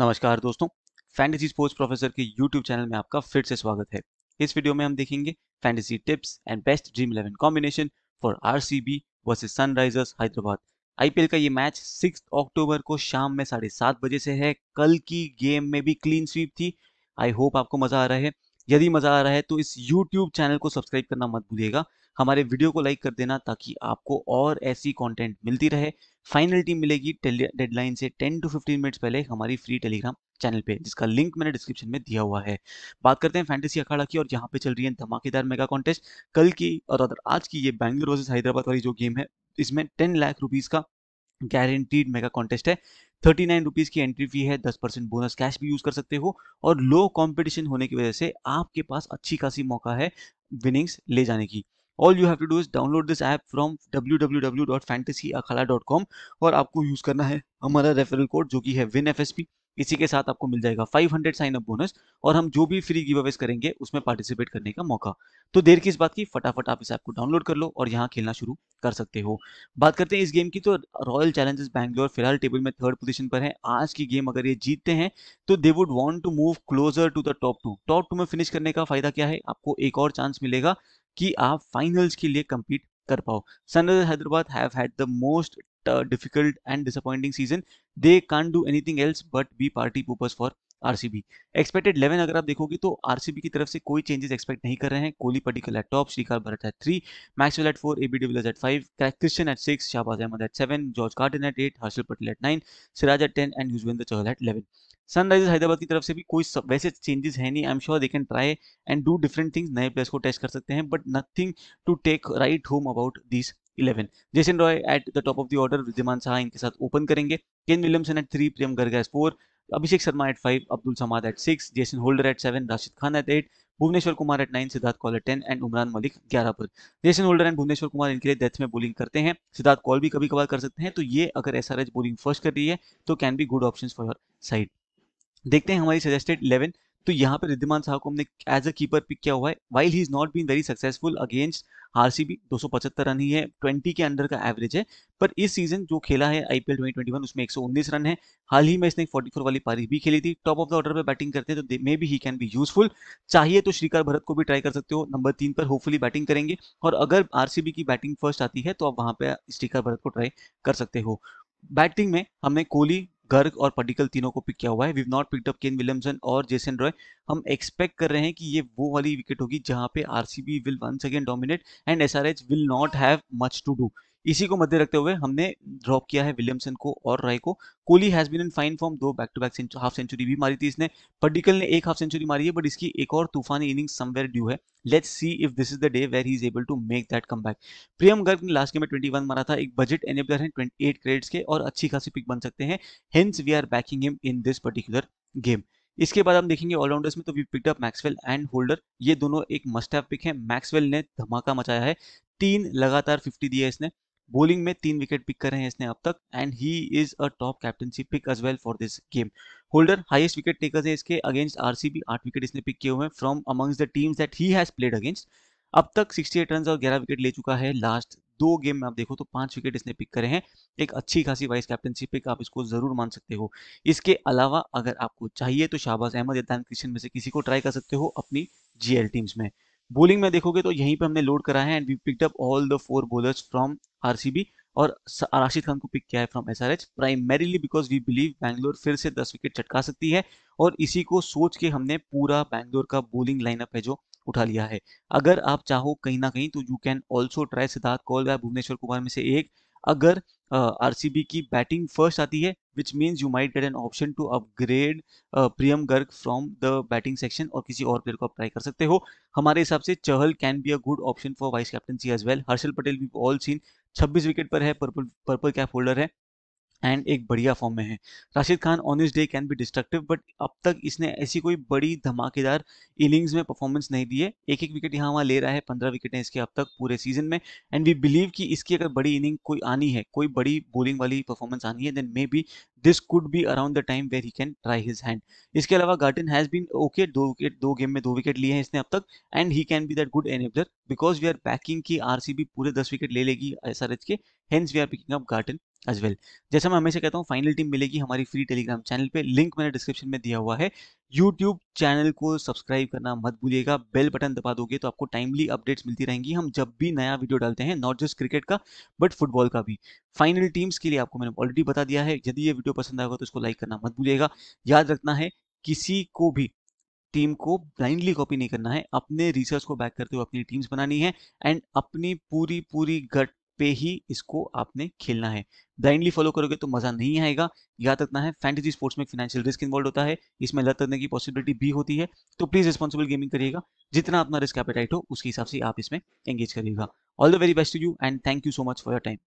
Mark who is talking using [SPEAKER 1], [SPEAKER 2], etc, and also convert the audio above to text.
[SPEAKER 1] नमस्कार दोस्तों fantasy sports professor के यूट्यूब चैनल में आपका फिर से स्वागत है इस वीडियो में हम देखेंगे fantasy tips and best dream eleven combination for RCB versus Sunrisers Hyderabad IPL का ये मैच सिक्स अक्टूबर को शाम में साढ़े सात बजे से है कल की गेम में भी क्लीन स्वीप थी आई होप आपको मजा आ रहा है यदि मज़ा आ रहा है तो इस यूट्यूब चैनल को सब्सक्राइब करना मत भूलिएगा हमारे वीडियो को लाइक कर देना ताकि आपको और ऐसी कंटेंट मिलती रहे फाइनल टीम मिलेगी डेडलाइन से 10 टू 15 मिनट्स पहले हमारी फ्री टेलीग्राम चैनल पे जिसका लिंक मैंने डिस्क्रिप्शन में दिया हुआ है बात करते हैं फैंटेसी अखाड़ा की और यहाँ पे चल रही है धमाकेदार मेगा कॉन्टेस्ट कल की और आज की ये बैंगलोर वर्सेज हैदराबाद वाली जो गेम है इसमें टेन लाख रुपीज़ का गारंटीड मेगा कॉन्टेस्ट है थर्टी नाइन रुपीज की एंट्री फी है दस परसेंट बोनस कैश भी यूज कर सकते हो और लो कंपटीशन होने की वजह से आपके पास अच्छी खासी मौका है विनिंग्स ले जाने की all you have to do is download this app from W और आपको यूज करना है हमारा रेफरल कोड जो कि है विन एफ एस पी इसी के साथ आपको मिल जाएगा 500 साइन अप बोनस और हम जो भी फ्री गिवेस करेंगे उसमें पार्टिसिपेट करने का मौका तो देर की इस बात की फटाफट आप इस ऐप को डाउनलोड कर लो और यहाँ खेलना शुरू कर सकते हो बात करते हैं इस गेम की तो रॉयल चैलेंजर्स बैंगलोर फिलहाल टेबल में थर्ड पोजिशन पर है आज की गेम अगर ये जीतते हैं तो they would want to move closer to the top to top two में फिनिश करने का फायदा क्या है आपको एक और चांस मिलेगा कि आप फाइनल्स के लिए कम्पीट कर पाओ Sunrisers Hyderabad have had the most uh, difficult and disappointing season they can't do anything else but be party poopers for RCB expected 11 अगर आप देखोगे तो आरसीबी की तरफ से कोई चेंजेस एक्सपेक्ट नहीं कर रहे हैं Kohli Padikkal at top Srikanth Bharat at three Maxwell at four AB de Villiers at five Christian at six Shahbaz Ahmed at seven George Garton at eight Harshal Patel at nine Siraj at ten and Yuzvendra Chahal at eleven Sunrisers Hyderabad की तरफ से भी कोई वैसे चेंजेस है नहीं I am sure they can try and do different things नए players को टेस्ट कर सकते हैं but nothing to take right home about this eleven Jason Roy at the top of the order Wriddhiman Saha इनके साथ ओपन करेंगे Kane Williamson at three Priyam Garg at four Abhishek Sharma at five Abdul Samad at six Jason Holder at seven Rashid Khan at eight Bhuvneshwar Kumar at nine Siddharth Kaul at ten and Umran Malik ग्यारह पर Jason Holder and Bhuvneshwar Kumar इनके लिए death में bowling करते हैं सिद्धार्थ कॉल भी कभी कभार कर सकते हैं तो ये अगर S R H bowling first कर रही है तो can be good option for your side देखते हैं हमारी सजेस्टेड इलेवन तो यहाँ पे रिद्धिमान साहा को हमने एज अ कीपर पिक किया हुआ है while he is not been very successful against RCB 275 run ही है 20 के अंडर का एवरेज है पर इस सीजन जो खेला है आईपीएल 2021 उसमें 119 रन है हाल ही में इसने 44 वाली पारी भी खेली थी टॉप ऑफ द ऑर्डर पर बैटिंग करते हैं तो may be he can be useful चाहिए तो श्रीकार भरत को भी ट्राई कर सकते हो नंबर तीन पर होपफुली बैटिंग करेंगे और अगर आरसीबी की बैटिंग फर्स्ट आती है तो आप वहां पर श्रीकार भरत को ट्राई कर सकते हो बैटिंग में हमने कोहली गर्ग और पटिकल तीनों को पिक किया हुआ है we not picked up Kane Williamson और जेसन रॉय हम एक्सपेक्ट कर रहे हैं कि ये वो वाली विकेट होगी जहां पे RCB will once again dominate and SRH will not have much to do इसी को मध्य रखते हुए हमने ड्रॉप किया है विलियमसन को और राय को Kohli has been in fine form दो back to back half century भी मारी थी इसने पर्डिकल ने एक हाफ सेंचुरी मारी है बट इसकी एक और तूफानी इनिंग समवेयर ड्यू है let's see if this is the day where he is able to make that come back Priyam Garg ने लास्ट गेम में 21 मारा था एक बजट एनेबलर है 28 क्रेडिट्स के और अच्छी खासी पिक बन सकते हैं hence we are backing him in this particular game इसके बाद हम देखेंगे ऑलराउंडर्स में तो we picked up Maxwell and Holder ये दोनों एक मस्ट हैव पिक है मैक्सवेल ने धमाका मचाया है तीन लगातार 50 दिए इसने बॉलिंग में तीन विकेट पिक कर रहे हैं इसने अब तक and he is a top captainship pick as well for this game Holder highest wicket takers है इसके अगेंस्ट आरसीबी आठ विकेट इसने पिक किए हुए हैं from amongst the teams that he has played against अब तक 68 रन और 11 विकेट ले चुका है लास्ट दो गेम में आप देखो तो पांच विकेट इसने पिक करे हैं एक अच्छी खासी वाइस कैप्टनशिप पिक आप इसको जरूर मान सकते हो इसके अलावा अगर आपको चाहिए तो शाहबाज अहमद या दान क्रिश्चियन में से किसी को ट्राई कर सकते हो अपनी जीएल टीम्स में बोलिंग में देखोगे तो यहीं पे हमने लोड करा है and we picked up all the four bowlers from RCB और राशिद खान को पिक किया है from SRH primarily because we believe Bangalore फिर से 10 विकेट चटका सकती है और इसी को सोच के हमने पूरा बैंगलोर का बोलिंग लाइनअप है जो उठा लिया है अगर आप चाहो कहीं ना कहीं तो you can also try Siddharth Kaul Bhuvneshwar Kumar में से एक अगर आरसीबी uh, की बैटिंग फर्स्ट आती है which means you might get an option to upgrade Priyam Garg from the batting section और किसी और प्लेयर को आप ट्राई कर सकते हो हमारे हिसाब से Chahal can be a good option for vice captaincy as well Harshal Patel we all seen 26 wicket पर है पर्पल पर्पल कैप होल्डर है एंड एक बढ़िया फॉर्म में है Rashid Khan on this day can be destructive but अब तक इसने ऐसी कोई बड़ी धमाकेदार इनिंग्स में परफॉर्मेंस नहीं दी है एक एक विकेट यहाँ वहाँ ले रहा है पंद्रह विकेट हैं इसके अब तक पूरे सीजन में एंड वी बिलीव कि इसकी अगर बड़ी इनिंग कोई आनी है कोई बड़ी बॉलिंग वाली परफॉर्मेंस आनी है then may be this could be around the time where he can try his hand इसके अलावा गार्टन हैज बीन ओके दो विकेट दो गेम में दो विकेट लिए हैं इसने अब तक and he can be that good enabler because we are packing की बी पूरे दस विकेट ले लेगी एस के hence we are picking up Garton as well जैसे जैसा मैं हमेशा कहता हूँ फाइनल टीम मिलेगी हमारी फ्री टेलीग्राम चैनल पे लिंक मैंने डिस्क्रिप्शन में दिया हुआ है यूट्यूब चैनल को सब्सक्राइब करना मत भूलिएगा बेल बटन दबा दोगे तो आपको टाइमली अपडेट्स मिलती रहेंगी हम जब भी नया वीडियो डालते हैं नॉट जस्ट क्रिकेट का बट फुटबॉल का भी फाइनल टीम्स के लिए आपको मैंने ऑलरेडी बता दिया है यदि ये वीडियो पसंद आएगा तो इसको लाइक करना मत भूलिएगा याद रखना है किसी को भी टीम को ब्लाइंडली कॉपी नहीं करना है अपने रिसर्च को बैक करते हुए अपनी टीम्स बनानी है एंड अपनी पूरी पूरी गट पे ही इसको आपने खेलना है ब्लाइंडली फॉलो करोगे तो मजा नहीं आएगा याद रखना है फैंटेसी स्पोर्ट्स में फाइनेंशियल रिस्क इन्वॉल्व होता है इसमें लत करने की पॉसिबिलिटी भी होती है तो प्लीज रिस्पॉन्सिबल गेमिंग करिएगा जितना अपना रिस्क एपेटाइट हो उसके हिसाब से आप इसमें एंगेज करिएगा all the very best to you and thank you so much for your time